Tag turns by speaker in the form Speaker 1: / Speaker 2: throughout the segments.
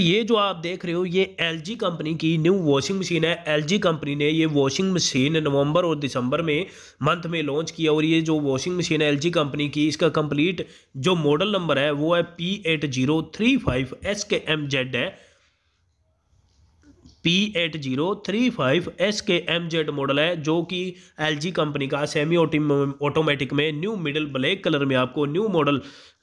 Speaker 1: ये जो आप देख रहे हो ये एल कंपनी की न्यू वॉशिंग मशीन है एल कंपनी ने ये वॉशिंग मशीन नवंबर और दिसंबर में मंथ में लॉन्च किया और ये जो वॉशिंग मशीन है एल कंपनी की इसका कंप्लीट जो मॉडल नंबर है वो है P eight zero three five S K M Z है P eight zero three five S K M Z model है जो कि एल जी कंपनी का सेमी ऑटोमेटिक में न्यू मिडल ब्लैक कलर में आपको न्यू मॉडल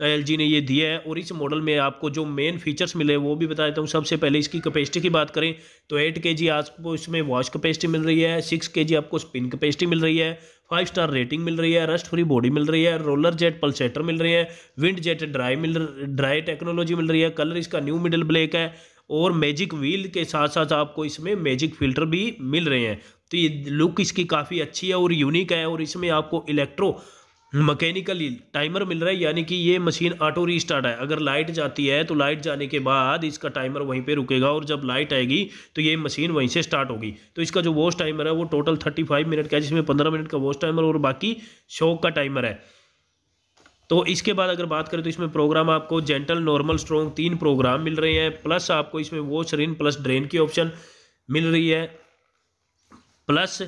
Speaker 1: एल जी ने ये दिया है और इस मॉडल में आपको जो मेन फीचर्स मिले वो भी बता देता हूँ सबसे पहले इसकी कैपेसिटी की बात करें तो एट के जी आपको इसमें वॉश कैपेसिटी मिल रही है सिक्स के जी आपको स्पिन कैपेसिटी मिल रही है फाइव स्टार रेटिंग मिल रही है रस्ट फ्री बॉडी मिल रही है रोलर जेट पल्सेटर मिल रही है विंड जेट ड्राई मिल ड्राई टेक्नोलॉजी मिल रही है कलर इसका न्यू मिडल ब्लैक है और मैजिक व्हील के साथ साथ आपको इसमें मैजिक फिल्टर भी मिल रहे हैं तो ये लुक इसकी काफ़ी अच्छी है और यूनिक है और इसमें आपको इलेक्ट्रो मकैनिकल टाइमर मिल रहा है यानी कि ये मशीन ऑटो रीस्टार्ट है अगर लाइट जाती है तो लाइट जाने के बाद इसका टाइमर वहीं पे रुकेगा और जब लाइट आएगी तो ये मशीन वहीं से स्टार्ट होगी तो इसका जो वॉश टाइमर है वो टोटल थर्टी फाइव मिनट का है जिसमें पंद्रह मिनट का वॉश टाइमर और बाकी शौक का टाइमर है तो इसके बाद अगर बात करें तो इसमें प्रोग्राम आपको जेंटल नॉर्मल स्ट्रॉन्ग तीन प्रोग्राम मिल रहे हैं प्लस आपको इसमें वॉश रिन प्लस ड्रेन की ऑप्शन मिल रही है प्लस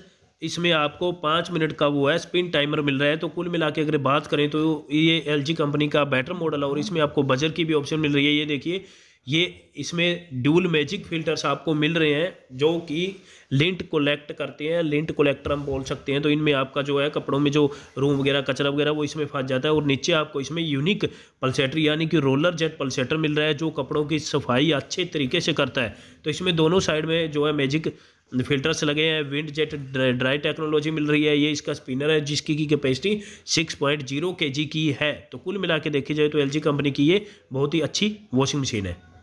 Speaker 1: इसमें आपको पाँच मिनट का वो है स्पिन टाइमर मिल रहा है तो कुल मिला के अगर बात करें तो ये एल कंपनी का बेटर मॉडल है और इसमें आपको बजर की भी ऑप्शन मिल रही है ये देखिए ये इसमें ड्यूल मैजिक फिल्टर्स आपको मिल रहे हैं जो कि लिंट कलेक्ट करते हैं लिंट कलेक्टर हम बोल सकते हैं तो इनमें आपका जो है कपड़ों में जो रूम वगैरह कचरा वगैरह वो इसमें फंस जाता है और नीचे आपको इसमें यूनिक पल्सेटर यानी कि रोलर जेट पल्सेटर मिल रहा है जो कपड़ों की सफाई अच्छे तरीके से करता है तो इसमें दोनों साइड में जो है मैजिक फिल्टर्स लगे हैं विंड जेट ड्राई टेक्नोलॉजी मिल रही है ये इसका स्पिनर है जिसकी की कैपेसिटी सिक्स पॉइंट जीरो के जी की है तो कुल मिला के देखी जाए तो एल जी कंपनी की ये बहुत ही अच्छी वॉशिंग मशीन है